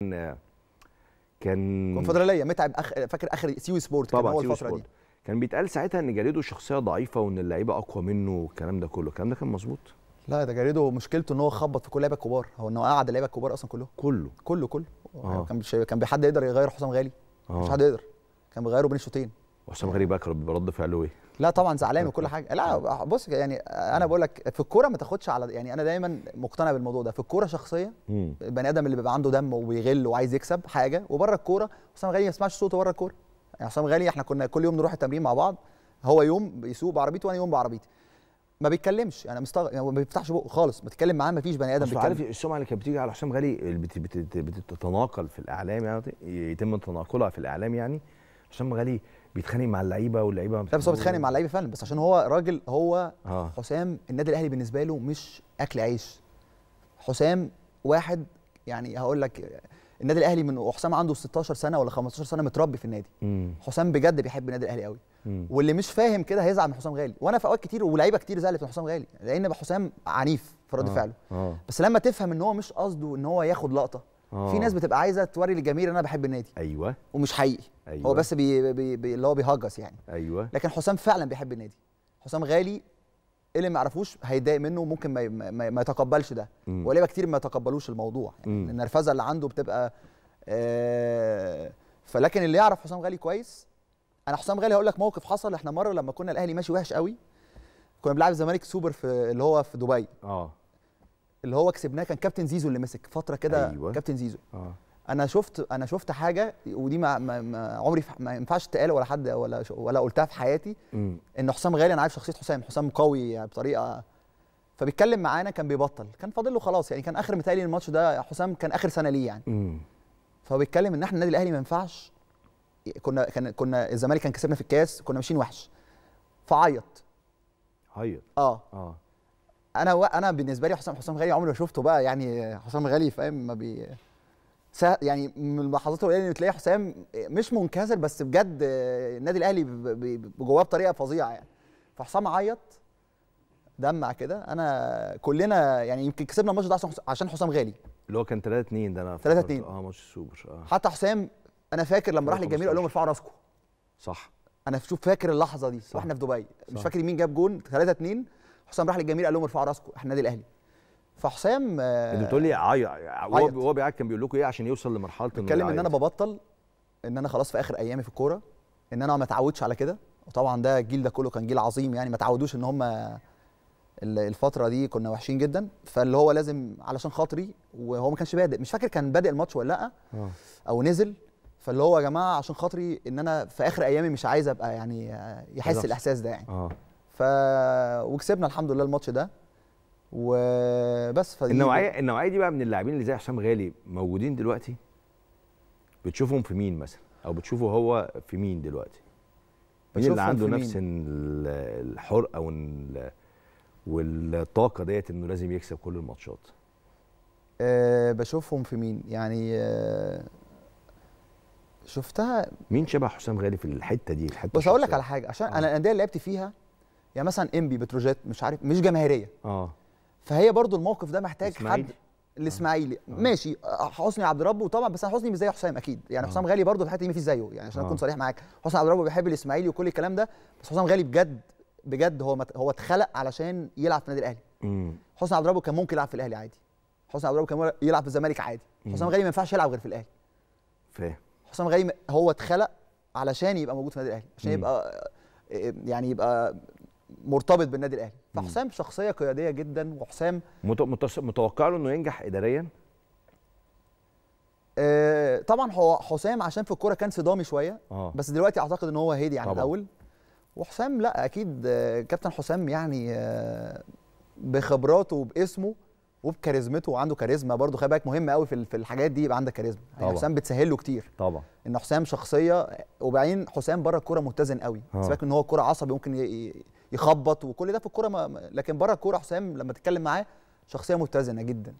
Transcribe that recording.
كان كان الكونفدراليه متعب أخ... فاكر اخر سيوي سبورت طبعا كان سبورت. دي كان بيتقال ساعتها ان جاريدو شخصيه ضعيفه وان اللعيبه اقوى منه والكلام ده كله الكلام ده كان مظبوط لا ده جاريدو مشكلته ان هو خبط في كل لعيبه كبار هو ان هو قعد اللعيبه الكبار اصلا كلهم كله كله كله آه. كان بش... كان بحد يقدر يغير حسام غالي آه. مش حد يقدر كان بيغيره بين الشوطين وحسام غالي بقى كان رد فعله ايه لا طبعا زعلان وكل حاجه لا بص يعني انا بقول لك في الكوره ما تاخدش على يعني انا دايما مقتنع بالموضوع ده في الكوره شخصيه البني ادم اللي بيبقى عنده دم وبيغل وعايز يكسب حاجه وبره الكوره حسام غالي ما يسمعش صوته بره الكوره يعني حسام غالي احنا كنا كل يوم نروح التمرين مع بعض هو يوم بيسوق بعربيته وانا يوم بعربيتي ما بيتكلمش انا مستغرب يعني ما بيفتحش بقه خالص بتكلم معاه ما فيش بني ادم بيتكلم عارف السمعه اللي كانت بتيجي على حسام غالي بتتناقل في الاعلام يعني يتم تناقلها في الاعلام يعني حسام غالي بيتخانق مع اللعيبه واللعيبه لا بس هو بيتخانق مع اللعيبه فعلا بس عشان هو راجل هو آه. حسام النادي الاهلي بالنسبه له مش اكل عيش حسام واحد يعني هقول لك النادي الاهلي من حسام عنده 16 سنه ولا 15 سنه متربي في النادي مم. حسام بجد بيحب النادي الاهلي قوي مم. واللي مش فاهم كده هيزعل من حسام غالي وانا في اوقات كتير ولاعيبه كتير زعلت من حسام غالي لان حسام عنيف في رد آه. فعله آه. بس لما تفهم ان هو مش قصده ان هو ياخد لقطه أوه. في ناس بتبقى عايزه توري للجماهير ان انا بحب النادي ايوه ومش حقيقي أيوة. هو بس بي بي بي اللي هو بيهجس يعني ايوه لكن حسام فعلا بيحب النادي حسام غالي اللي ما يعرفوش هيتضايق منه وممكن ما, ما, ما يتقبلش ده ولعيبه كتير ما يتقبلوش الموضوع يعني النرفزه اللي عنده بتبقى آه فلكن اللي يعرف حسام غالي كويس انا حسام غالي هقول لك موقف حصل احنا مره لما كنا الاهلي ماشي وحش قوي كنا بنلعب الزمالك سوبر في اللي هو في دبي اه اللي هو كسبناه كان كابتن زيزو اللي مسك فتره كده أيوة. كابتن زيزو آه. انا شفت انا شفت حاجه ودي ما, ما, ما عمري ما ينفعش تقال ولا حد ولا ولا قلتها في حياتي م. ان حسام غالي انا عارف شخصيه حسام حسام قوي يعني بطريقه فبيتكلم معانا كان بيبطل كان فاضل له خلاص يعني كان اخر متهيألي الماتش ده حسام كان اخر سنه ليه يعني م. فبيتكلم ان احنا النادي الاهلي ما ينفعش كنا كان كنا الزمالك كان كسبنا في الكاس كنا ماشيين وحش فعيط عيط اه اه انا و... انا بالنسبه لي حسام حسام غالي عمري ما شفته بقى يعني حسام غالي فاهم ما بي يعني من اللحظات القليله اللي تلاقي حسام مش منكسر بس بجد النادي الاهلي جواه بطريقه فظيعه يعني فحسام عيط دمع كده انا كلنا يعني يمكن كسبنا الماتش ده عشان حسام غالي اللي هو كان 3 2 ده انا 3 2 اه ماتش سوبر اه حتى حسام انا فاكر لما راح للجميل قال لهم ارفعوا راسكم صح انا شوف فاكر اللحظه دي صح. واحنا في دبي صح. مش فاكر مين جاب جون 3 2 حسام راح للجميل قال لهم ارفعوا راسكم احنا النادي الاهلي فحسام آه، انت بتقول لي عيط هو بيعيط كان بيقول لكم ايه عشان يوصل لمرحله انه بيتكلم ان انا ببطل ان انا خلاص في اخر ايامي في الكوره ان انا ما اتعودش على كده وطبعا ده الجيل ده كله كان جيل عظيم يعني ما تعودوش ان هم الفتره دي كنا وحشين جدا فاللي هو لازم علشان خاطري وهو ما كانش بادئ مش فاكر كان بادئ الماتش ولا لا آه. او نزل فاللي هو يا جماعه عشان خاطري ان انا في اخر ايامي مش عايز ابقى يعني آه، يحس الاحساس ده يعني ف وكسبنا الحمد لله الماتش ده وبس النوعيه النوعيه دي بقى من اللاعبين اللي زي حسام غالي موجودين دلوقتي بتشوفهم في مين مثلا او بتشوفه هو في مين دلوقتي مين اللي عنده نفس الحرقه وال... والطاقه ديت انه لازم يكسب كل الماتشات أه بشوفهم في مين يعني أه شفتها مين شبه حسام غالي في الحته دي الحته بس اقول لك على حاجه عشان آه. انا الانديه اللي لعبت فيها يعني مثلا انبي بتروجيت مش عارف مش جماهيريه اه فهي برضو الموقف ده محتاج إسماعيلي. حد الاسماعيلي آه. آه. ماشي حسني عبد ربه وطبعا بس انا حسني مش زي حسام اكيد يعني آه. حسام غالي برضو في الحته دي مفيش زيه يعني عشان آه. اكون صريح معاك حسني عبد ربه بيحب الاسماعيلي وكل الكلام ده بس حسام غالي بجد بجد هو مت... هو اتخلق علشان يلعب في النادي الاهلي حسني عبد ربه كان ممكن يلعب في الاهلي عادي حسني عبد ربه كان يلعب في الزمالك عادي حسام غالي ما ينفعش يلعب غير في الاهلي فاهم حسام غالي هو اتخلق علشان يبقى موجود في النادي الاهلي عشان يبقى آه، يعني يبقى مرتبط بالنادي الاهلي فحسام شخصيه قياديه جدا وحسام متوقع له انه ينجح اداريا آه طبعا هو حسام عشان في الكوره كان صدامي شويه آه. بس دلوقتي اعتقد ان هو هادي عن الاول وحسام لا اكيد آه، كابتن حسام يعني آه، بخبراته وباسمه وبكاريزمته وعنده كاريزما برضه خلي بالك مهم قوي في الحاجات دي يبقى عندك كاريزما يعني حسام بتسهل له كتير طبعا ان حسام شخصيه وبعدين حسام بره الكوره متزن قوي آه. سيبك ان هو كوره عصبي ممكن يخبط وكل ده في الكوره لكن بره الكوره حسام لما تتكلم معاه شخصيه متزنه جدا